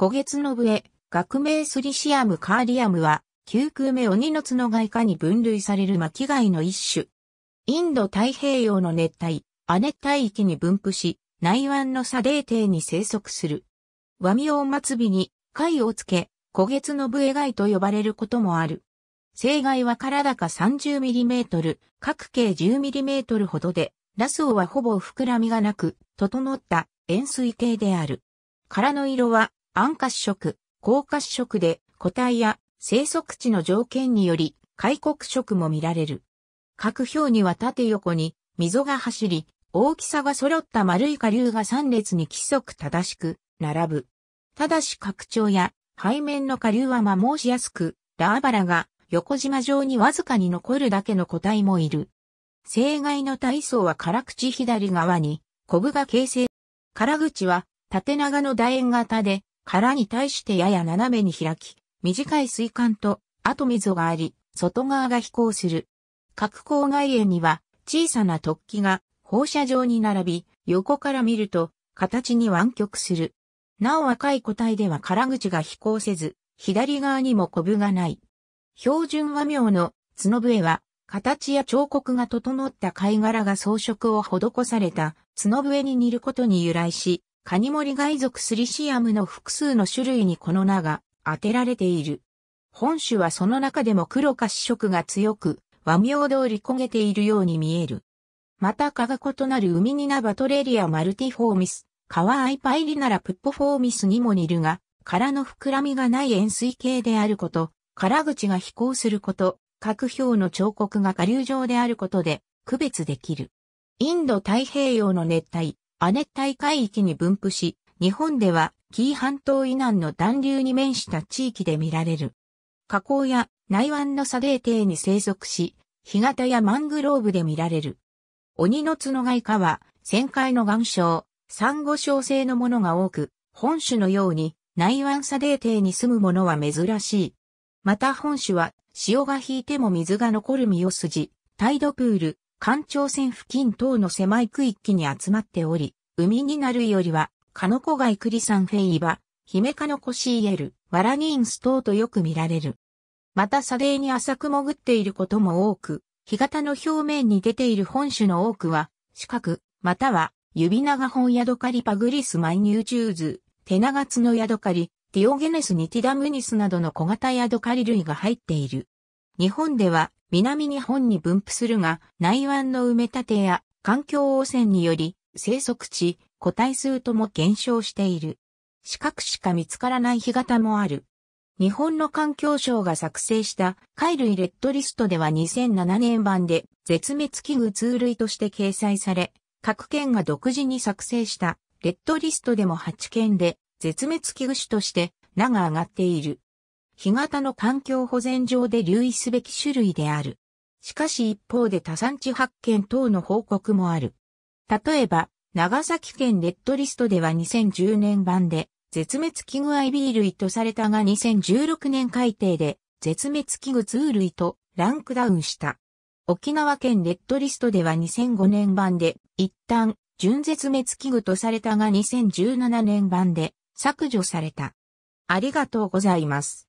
古月の笛、学名スリシアムカーリアムは、九空目鬼の角外以に分類される巻貝の一種。インド太平洋の熱帯、亜熱帯域に分布し、内湾の砂泥底に生息する。和名末尾に貝をつけ、古月の笛貝と呼ばれることもある。生害は体か 30mm、角径 10mm ほどで、ラスオはほぼ膨らみがなく、整った円錐形である。殻の色は暗褐色、高褐色で個体や生息地の条件により、開国色も見られる。各表には縦横に溝が走り、大きさが揃った丸い下流が3列に規則正しく並ぶ。ただし拡張や背面の下流は摩耗しやすく、ラーバラが横島上にわずかに残るだけの個体もいる。生外の体操は辛口左側に、コブが形成。辛口は縦長の楕円型で、殻に対してやや斜めに開き、短い水管とと溝があり、外側が飛行する。角光外縁には小さな突起が放射状に並び、横から見ると形に湾曲する。なお若い個体では殻口が飛行せず、左側にもコブがない。標準和名の角笛は、形や彫刻が整った貝殻が装飾を施された角笛に似ることに由来し、カニモリ外属スリシアムの複数の種類にこの名が当てられている。本種はその中でも黒か主色が強く、和名通り焦げているように見える。また蚊が異なるウミニナバトレリアマルティフォーミス、カワアイパイリナラプッポフォーミスにも似るが、殻の膨らみがない円錐形であること、殻口が飛行すること、各表の彫刻が下流状であることで区別できる。インド太平洋の熱帯、亜熱帯海域に分布し、日本では紀伊半島以南の暖流に面した地域で見られる。河口や内湾の砂泥底に生息し、干潟やマングローブで見られる。鬼の角貝科は、旋回の岩礁、珊瑚礁性のものが多く、本種のように内湾砂泥底に住むものは珍しい。また本種は潮が引いても水が残る身を筋、タイドプール、環頂線付近等の狭い区域に集まっており、海になるよりは、カノコガイクリサンフェイバ、ヒメカノコシーエル、ワラニンス等とよく見られる。また砂泥に浅く潜っていることも多く、干潟の表面に出ている本種の多くは、四角、または、指長本ヤドカリパグリスマイニューチューズ、手長ツノヤドカリ、ディオゲネスニティダムニスなどの小型ヤドカリ類が入っている。日本では、南日本に分布するが、内湾の埋め立てや環境汚染により、生息地、個体数とも減少している。四角しか見つからない干潟もある。日本の環境省が作成した貝類レッドリストでは2007年版で絶滅危惧通類として掲載され、各県が独自に作成したレッドリストでも8県で絶滅危惧種として名が上がっている。干潟の環境保全上で留意すべき種類である。しかし一方で多産地発見等の報告もある。例えば、長崎県レッドリストでは2010年版で、絶滅危惧アイビー類とされたが2016年改定で、絶滅危惧ー類とランクダウンした。沖縄県レッドリストでは2005年版で、一旦、準絶滅危惧とされたが2017年版で、削除された。ありがとうございます。